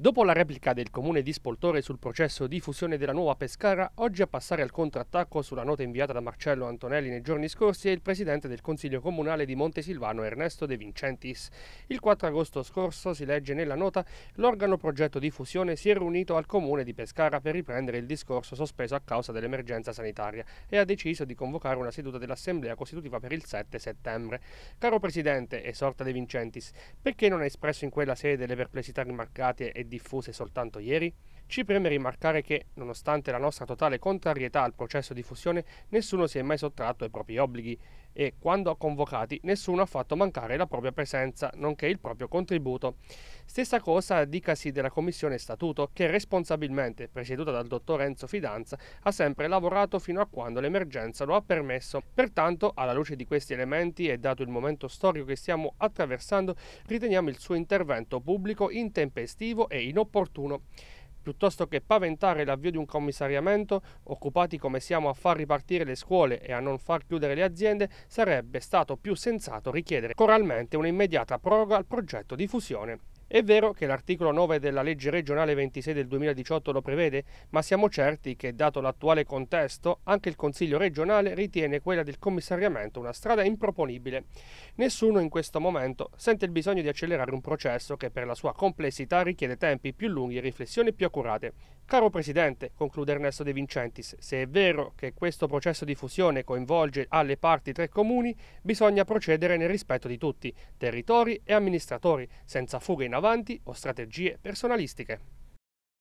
Dopo la replica del comune di Spoltore sul processo di fusione della nuova Pescara, oggi a passare al contrattacco sulla nota inviata da Marcello Antonelli nei giorni scorsi è il presidente del Consiglio Comunale di Montesilvano Ernesto De Vincentis. Il 4 agosto scorso, si legge nella nota, l'organo progetto di fusione si è riunito al comune di Pescara per riprendere il discorso sospeso a causa dell'emergenza sanitaria e ha deciso di convocare una seduta dell'Assemblea Costitutiva per il 7 settembre. Caro presidente, esorta De Vincentis, perché non ha espresso in quella sede le perplessità rimarcate e diffuse soltanto ieri? Ci preme rimarcare che, nonostante la nostra totale contrarietà al processo di fusione, nessuno si è mai sottratto ai propri obblighi e, quando convocati, nessuno ha fatto mancare la propria presenza, nonché il proprio contributo. Stessa cosa dicasi della Commissione Statuto, che responsabilmente, presieduta dal dottor Enzo Fidanza, ha sempre lavorato fino a quando l'emergenza lo ha permesso. Pertanto, alla luce di questi elementi e dato il momento storico che stiamo attraversando, riteniamo il suo intervento pubblico intempestivo e inopportuno piuttosto che paventare l'avvio di un commissariamento, occupati come siamo a far ripartire le scuole e a non far chiudere le aziende, sarebbe stato più sensato richiedere coralmente un'immediata proroga al progetto di fusione è vero che l'articolo 9 della legge regionale 26 del 2018 lo prevede, ma siamo certi che, dato l'attuale contesto, anche il Consiglio regionale ritiene quella del commissariamento una strada improponibile. Nessuno in questo momento sente il bisogno di accelerare un processo che per la sua complessità richiede tempi più lunghi e riflessioni più accurate. Caro Presidente, conclude Ernesto De Vincentis, se è vero che questo processo di fusione coinvolge alle parti tre comuni, bisogna procedere nel rispetto di tutti, territori e amministratori, senza fughe in avanti o strategie personalistiche.